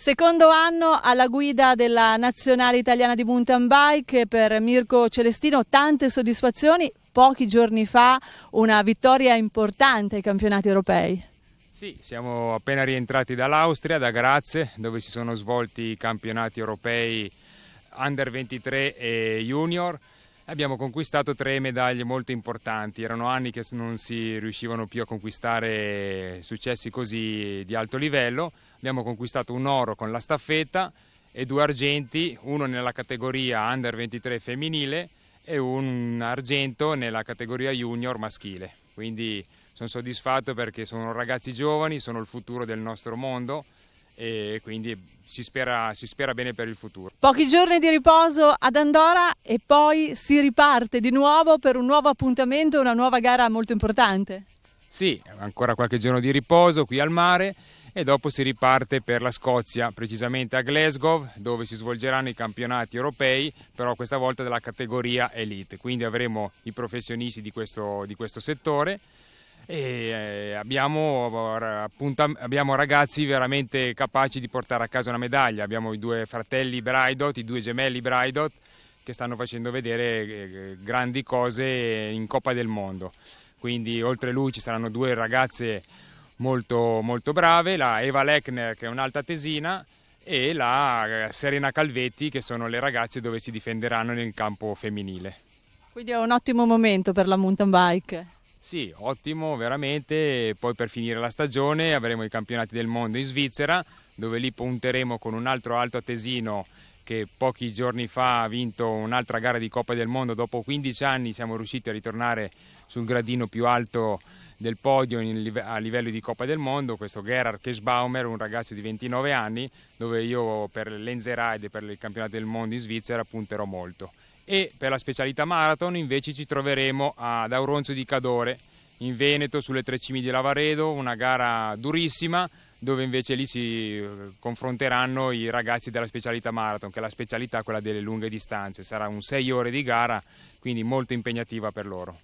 Secondo anno alla guida della nazionale italiana di mountain bike per Mirko Celestino, tante soddisfazioni, pochi giorni fa una vittoria importante ai campionati europei. Sì, siamo appena rientrati dall'Austria, da Graz, dove si sono svolti i campionati europei Under 23 e Junior abbiamo conquistato tre medaglie molto importanti. Erano anni che non si riuscivano più a conquistare successi così di alto livello. Abbiamo conquistato un oro con la staffetta e due argenti, uno nella categoria under 23 femminile e un argento nella categoria junior maschile. Quindi sono soddisfatto perché sono ragazzi giovani, sono il futuro del nostro mondo e quindi si spera, si spera, bene per il futuro. Pochi giorni di riposo ad Andorra e poi si riparte di nuovo per un nuovo appuntamento, una nuova gara molto importante. Sì, ancora qualche giorno di riposo qui al mare e dopo si riparte per la Scozia, precisamente a Glasgow, dove si svolgeranno i campionati europei, però questa volta della categoria Elite. Quindi avremo i professionisti di questo, di questo settore e eh, abbiamo, abbiamo, ragazzi veramente capaci di portare a casa una medaglia. Abbiamo i due fratelli Braidot, i due gemelli Braidot che stanno facendo vedere eh, grandi cose in Coppa del Mondo. Quindi oltre a lui ci saranno due ragazze molto, molto brave, la Eva Lechner che è un'alta tesina e la eh, Serena Calvetti che sono le ragazze dove si difenderanno nel campo femminile. Quindi è un ottimo momento per la mountain bike. Sì, ottimo, veramente. Poi per finire la stagione avremo i campionati del mondo in Svizzera, dove lì punteremo con un altro alto attesino che pochi giorni fa ha vinto un'altra gara di Coppa del Mondo. Dopo 15 anni siamo riusciti a ritornare sul gradino più alto del podio in, a livello di Coppa del Mondo, questo Gerhard Kesbaumer, un ragazzo di 29 anni, dove io per l'Enzeride e per il campionato del mondo in Svizzera punterò molto. E per la specialità marathon invece ci troveremo ad Auronzo di Cadore, in Veneto, sulle tre cime di Lavaredo, una gara durissima, dove invece lì si eh, confronteranno i ragazzi della specialità marathon, che è la specialità quella delle lunghe distanze. Sarà un 6 ore di gara, quindi molto impegnativa per loro.